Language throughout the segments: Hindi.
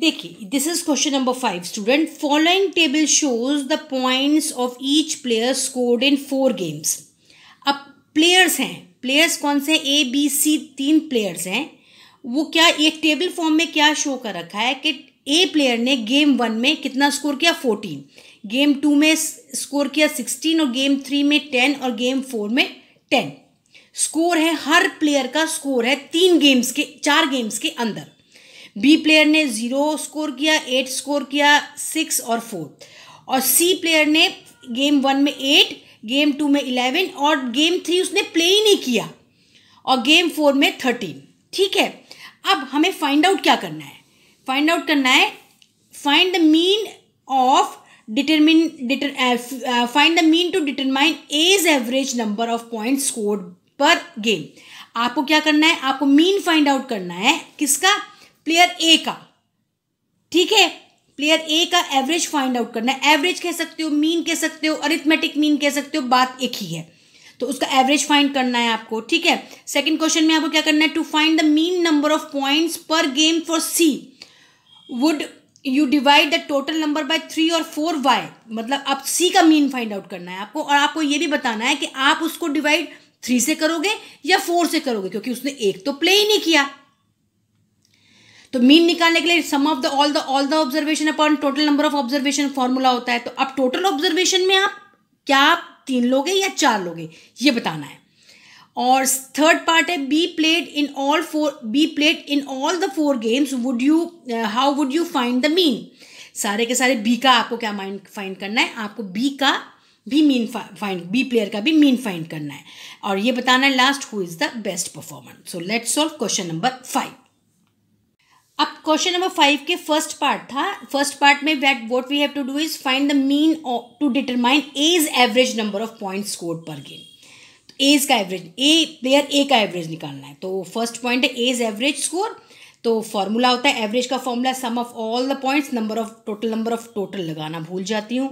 देखिए this is question number five student following table shows the points of each player scored in four games अब प्लेयर्स हैं प्लेयर्स कौन से ए बी सी तीन प्लेयर्स हैं वो क्या एक टेबल फॉर्म में क्या शो कर रखा है कि ए प्लेयर ने गेम वन में कितना स्कोर किया फोर्टीन गेम टू में स्कोर किया सिक्सटीन और गेम थ्री में टेन और गेम फोर में टेन स्कोर है हर प्लेयर का स्कोर है तीन गेम्स के चार गेम्स के अंदर बी प्लेयर ने ज़ीरो स्कोर किया एट स्कोर किया सिक्स और फोर और सी प्लेयर ने गेम वन में एट गेम टू में इलेवन और गेम थ्री उसने प्ले ही नहीं किया और गेम फोर में थर्टीन ठीक है अब हमें फाइंड आउट क्या करना है फाइंड आउट करना है find the mean of determine deter find the mean to determine A's average number of point score per game आपको क्या करना है आपको मीन फाइंड आउट करना है किसका प्लेयर ए का ठीक है प्लेयर ए का एवरेज फाइंड आउट करना है एवरेज कह सकते हो मीन कह सकते हो अरिथमेटिक मीन कह सकते हो बात एक ही है तो उसका एवरेज फाइंड करना है आपको ठीक है सेकंड क्वेश्चन में आपको क्या करना है to find the mean number of points per game for C would you divide the total number by three और फोर वाई मतलब आप सी का मीन फाइंड आउट करना है आपको और आपको ये भी बताना है कि आप उसको डिवाइड थ्री से करोगे या फोर से करोगे क्योंकि उसने एक तो प्ले ही नहीं किया तो मीन निकालने के लिए sum of the all the all the observation upon total number of observation formula होता है तो अब टोटल ऑब्जर्वेशन में आप क्या आप तीन लोग या चार लोग ये बताना है और थर्ड पार्ट है B played in all four B played in all the four games would you how would you find the mean सारे के सारे बी का आपको क्या माइंड फाइंड करना है आपको बी का भी मीन फाइंड बी प्लेयर का भी मीन फाइंड करना है और ये बताना है last who is the best performance so let's solve question number five अब क्वेश्चन नंबर फाइव के फर्स्ट पार्ट था फर्स्ट पार्ट में what what we have to do is find the mean to determine A's average number of point score per game तो एज का एवरेज ए प्लेयर ए का एवरेज निकालना है तो फर्स्ट पॉइंट है एज एवरेज स्कोर तो फॉर्मूला होता है एवरेज का formula sum of all the points number of total number of total लगाना भूल जाती हूँ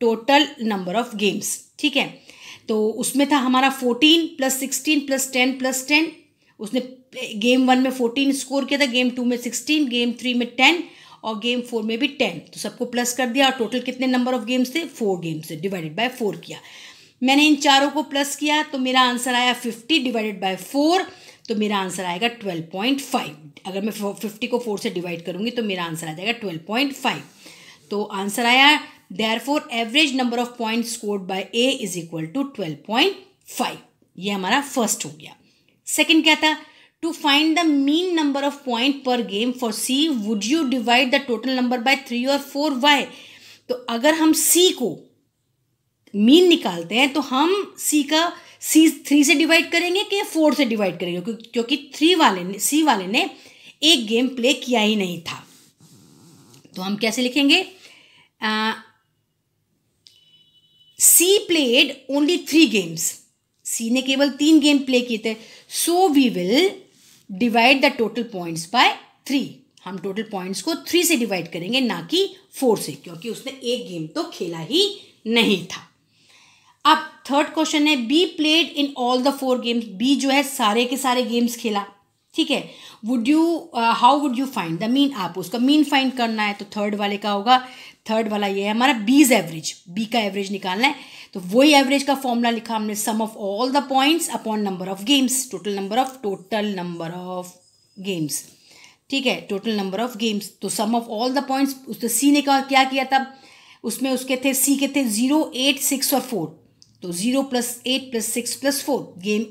टोटल नंबर ऑफ गेम्स ठीक है तो उसमें था हमारा fourteen plus sixteen plus ten plus ten उसने गेम वन में फोर्टीन स्कोर किया था गेम टू में सिक्सटीन गेम थ्री में टेन और गेम फोर में भी टेन तो सबको प्लस कर दिया और टोटल कितने नंबर ऑफ गेम्स थे फोर गेम्स थे डिवाइडेड बाय फोर किया मैंने इन चारों को प्लस किया तो मेरा आंसर आया फिफ्टी डिवाइडेड बाय फोर तो मेरा आंसर आएगा ट्वेल्व पॉइंट फाइव अगर मैं फिफ्टी को फोर से डिवाइड करूँगी तो मेरा आंसर आ जाएगा ट्वेल्व पॉइंट फाइव तो आंसर आया therefore average number of point scored by A is equal to twelve point five ये हमारा फर्स्ट हो गया सेकेंड क्या था to find the mean number of point per game for C would you divide the total number by three और फोर वाई तो अगर हम सी को मीन निकालते हैं तो हम सी का सी थ्री से डिवाइड करेंगे कि फोर से डिवाइड करेंगे क्योंकि थ्री वाले ने सी वाले ने एक गेम प्ले किया ही नहीं था तो हम कैसे लिखेंगे C played only three games C ने केवल तीन गेम प्ले किए थे so we will divide the total points by three हम टोटल पॉइंट्स को थ्री से डिवाइड करेंगे ना कि फोर से क्योंकि उसने एक गेम तो खेला ही नहीं था अब थर्ड क्वेश्चन है B played in all the four games B जो है सारे के सारे गेम्स खेला ठीक है would you how would you find the mean आप उसका मीन फाइंड करना है तो थर्ड वाले का होगा थर्ड वाला ये है हमारा बीज एवरेज बी का एवरेज निकालना है तो वही एवरेज का फॉर्मूला लिखा हमने sum of all the points upon number of games total number of total number of games ठीक है टोटल नंबर ऑफ गेम्स तो sum of all the points उसने सी ने कहा क्या किया था उसमें उसके थे सी के थे जीरो एट सिक्स और फोर तो zero plus eight plus six plus four game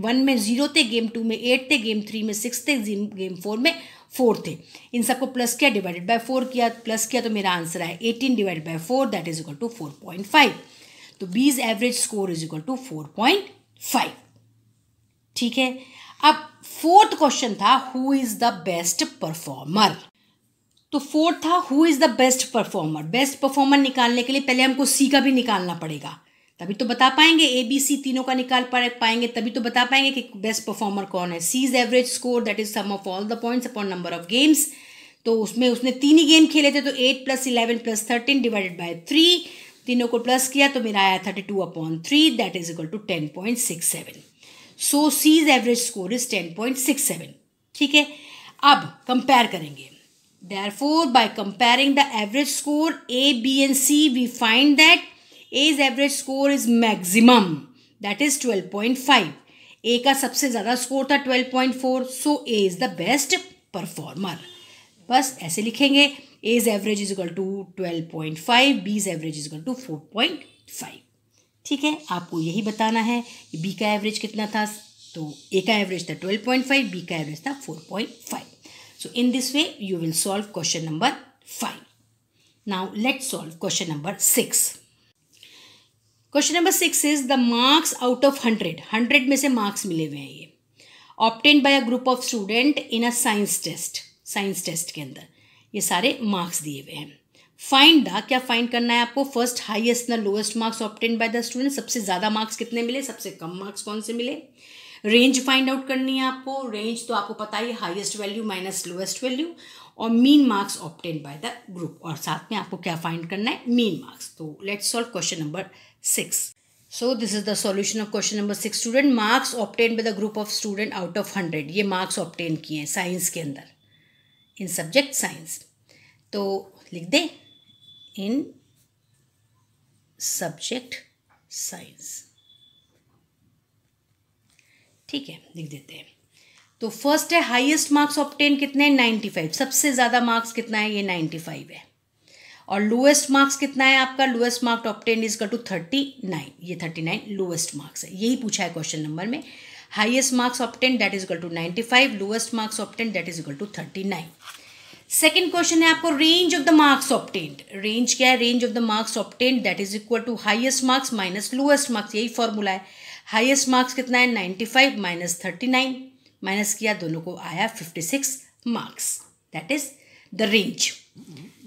one में जीरो थे गेम टू में एट थे गेम थ्री में सिक्स थे गेम फोर में फोर थे इन सबको प्लस किया डिवाइडेड बाय फोर किया प्लस किया तो मेरा आंसर आया eighteen divide by four that is equal to four point five तो B's average score is equal to four point five ठीक है अब फोर्थ क्वेश्चन था who is the best performer तो फोर्थ था who is the best performer best performer निकालने के लिए पहले हमको सी का भी निकालना पड़ेगा तभी तो बता पाएंगे ए बी सी तीनों का निकाल पाएंगे तभी तो बता पाएंगे कि बेस्ट परफॉर्मर कौन है C's average score that is sum of all the points upon number of games तो उसमें उसने तीन ही गेम खेले थे तो eight plus eleven plus thirteen divided by three तीनों को प्लस किया तो मेरा आया thirty two upon three that is equal to ten point six seven so C's average score is ten point six seven ठीक है अब कंपेयर करेंगे there therefore by comparing the average score A B and C we find that A's average score is maximum that is twelve point five A का सबसे ज़्यादा स्कोर था twelve point four so A is the best performer बस ऐसे लिखेंगे A's average is equal to twelve point five B's average is equal to four point five ठीक है आपको यही बताना है कि बी का एवरेज कितना था तो ए का एवरेज था ट्वेल्व पॉइंट फाइव बी का एवरेज था four point five so in this way you will solve question number five now let solve question number six question number six is the marks out of hundred hundred में से मार्क्स मिले हुए हैं ये obtained by a group of student in a science test science test के अंदर ये सारे मार्क्स दिए हुए हैं फाइंड द क्या फाइंड करना है आपको फर्स्ट हाईएस्ट ना lowest marks obtained by the student सबसे ज़्यादा मार्क्स कितने मिले सबसे कम मार्क्स कौन से मिले रेंज फाइंड आउट करनी है आपको रेंज तो आपको पता ही highest value minus lowest value और mean marks obtain by the group और साथ में आपको क्या फाइंड करना है मीन मार्क्स तो let's solve question number six so this is the solution of question number six student marks obtain by the group of student out of hundred ये मार्क्स ऑप्टेन किए हैं साइंस के अंदर इन सब्जेक्ट साइंस तो लिख दें इन सब्जेक्ट साइंस ठीक है लिख देते हैं तो फर्स्ट है हाईएस्ट मार्क्स ऑप्टेन कितने हैं फाइव सबसे ज़्यादा मार्क्स कितना है ये नाइन्टी फाइव है और लोएस्ट मार्क्स कितना है आपका लोएस्ट मार्क्स ऑप्टेन इज का टू थर्टी नाइन ये थर्टी नाइन लोएस्ट मार्क्स है यही पूछा है क्वेश्चन नंबर में highest marks obtain that is equal to ninety five lowest marks obtain that is equal to thirty nine second question है आपको range of the marks obtained range क्या है range of the marks obtained that is equal to highest marks minus lowest marks यही फॉर्मूला है हाईएस्ट मार्क्स कितना है ninety five minus thirty nine minus किया दोनों को आया fifty six marks that is the range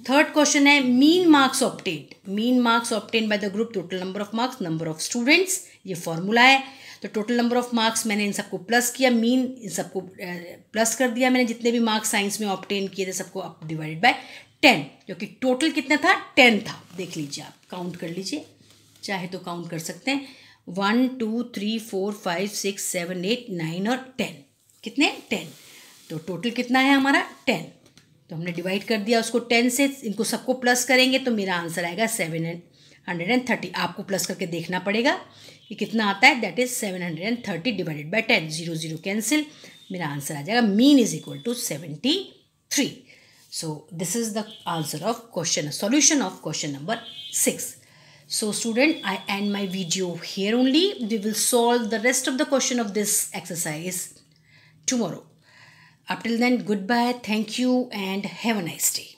third question है mean marks obtain mean marks obtain by the group total number of marks number of students ये फॉर्मूला है तो टोटल नंबर ऑफ मार्क्स मैंने इन सबको प्लस किया मीन इन सबको प्लस कर दिया मैंने जितने भी मार्क्स साइंस में ऑप्टेन किए थे सबको अप डिवाइडेड बाय टेन क्योंकि टोटल कितना था टेन था देख लीजिए आप काउंट कर लीजिए चाहे तो काउंट कर सकते हैं one two three four five six seven eight nine और टेन कितने टेन तो टोटल कितना है हमारा टेन तो हमने डिवाइड कर दिया उसको टेन से इनको सबको प्लस करेंगे तो मेरा आंसर आएगा सेवन हंड्रेड एंड थर्टी आपको प्लस करके देखना पड़ेगा कि कितना आता है that is seven hundred and thirty divided by ten zero zero cancel मेरा आंसर आ जाएगा mean is equal to seventy three so this is the answer of question solution of question number six so student I end my video here only we will solve the rest of the question of this exercise tomorrow. Up till then, goodbye, thank you, and have a nice day.